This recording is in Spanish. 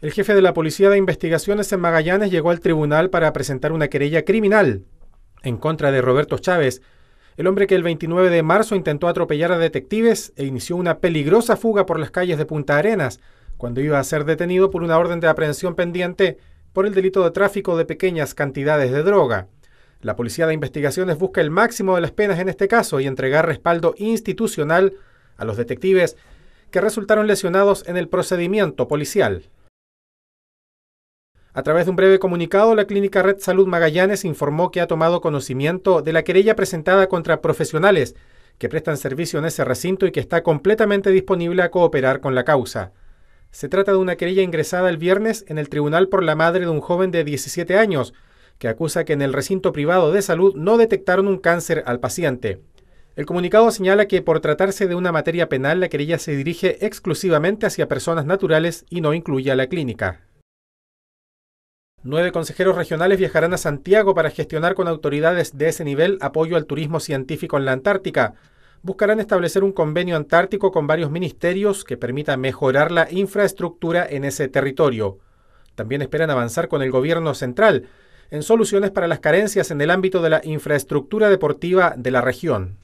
El jefe de la Policía de Investigaciones en Magallanes llegó al tribunal para presentar una querella criminal en contra de Roberto Chávez, el hombre que el 29 de marzo intentó atropellar a detectives e inició una peligrosa fuga por las calles de Punta Arenas, cuando iba a ser detenido por una orden de aprehensión pendiente por el delito de tráfico de pequeñas cantidades de droga. La Policía de Investigaciones busca el máximo de las penas en este caso y entregar respaldo institucional a los detectives que resultaron lesionados en el procedimiento policial. A través de un breve comunicado, la Clínica Red Salud Magallanes informó que ha tomado conocimiento de la querella presentada contra profesionales que prestan servicio en ese recinto y que está completamente disponible a cooperar con la causa. Se trata de una querella ingresada el viernes en el tribunal por la madre de un joven de 17 años, que acusa que en el recinto privado de salud no detectaron un cáncer al paciente. El comunicado señala que por tratarse de una materia penal, la querella se dirige exclusivamente hacia personas naturales y no incluye a la clínica. Nueve consejeros regionales viajarán a Santiago para gestionar con autoridades de ese nivel apoyo al turismo científico en la Antártica. Buscarán establecer un convenio antártico con varios ministerios que permita mejorar la infraestructura en ese territorio. También esperan avanzar con el gobierno central en soluciones para las carencias en el ámbito de la infraestructura deportiva de la región.